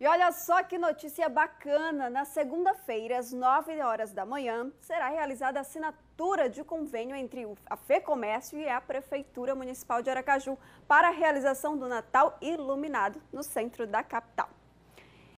E olha só que notícia bacana! Na segunda-feira, às 9 horas da manhã, será realizada a assinatura de convênio entre a FEComércio e a Prefeitura Municipal de Aracaju para a realização do Natal Iluminado no centro da capital.